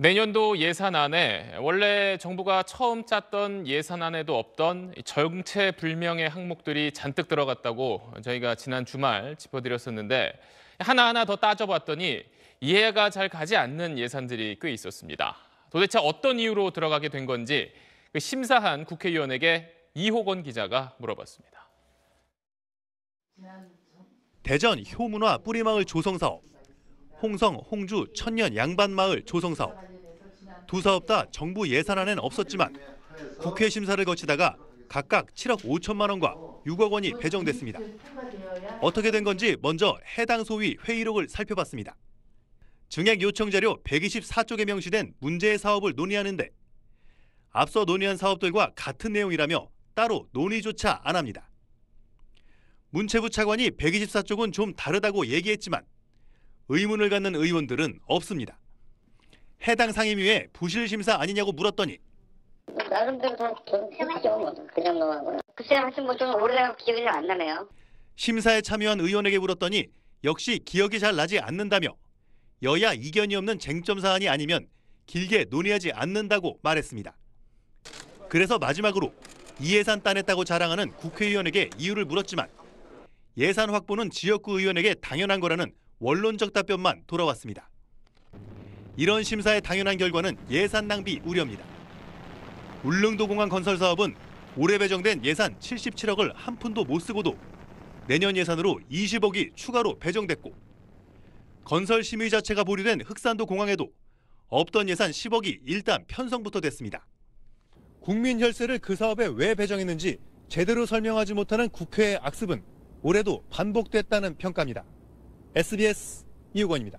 내년도 예산안에 원래 정부가 처음 짰던 예산안에도 없던 정체불명의 항목들이 잔뜩 들어갔다고 저희가 지난 주말 짚어드렸었는데 하나하나 더 따져봤더니 이해가 잘 가지 않는 예산들이 꽤 있었습니다. 도대체 어떤 이유로 들어가게 된 건지 그 심사한 국회의원에게 이호건 기자가 물어봤습니다. 대전 효문화 뿌리마을 조성 사업 홍성, 홍주, 천년 양반마을 조성 사업. 두 사업 다 정부 예산안엔 없었지만 국회 심사를 거치다가 각각 7억 5천만 원과 6억 원이 배정됐습니다. 어떻게 된 건지 먼저 해당 소위 회의록을 살펴봤습니다. 증액 요청 자료 124쪽에 명시된 문제의 사업을 논의하는데 앞서 논의한 사업들과 같은 내용이라며 따로 논의조차 안 합니다. 문체부 차관이 124쪽은 좀 다르다고 얘기했지만 의문을 갖는 의원들은 없습니다. 해당 상임위에 부실 심사 아니냐고 물었더니 그 그 심사에 참여한 의원에게 물었더니 역시 기억이 잘 나지 않는다며 여야 이견이 없는 쟁점 사안이 아니면 길게 논의하지 않는다고 말했습니다. 그래서 마지막으로 이 예산 따냈다고 자랑하는 국회의원에게 이유를 물었지만 예산 확보는 지역구 의원에게 당연한 거라는 원론적 답변만 돌아왔습니다. 이런 심사의 당연한 결과는 예산 낭비 우려입니다. 울릉도 공항 건설 사업은 올해 배정된 예산 77억을 한 푼도 못 쓰고도 내년 예산으로 20억이 추가로 배정됐고 건설 심의 자체가 보류된 흑산도 공항에도 없던 예산 10억이 일단 편성부터 됐습니다. 국민 혈세를 그 사업에 왜 배정했는지 제대로 설명하지 못하는 국회의 악습은 올해도 반복됐다는 평가입니다. SBS 이우건입니다.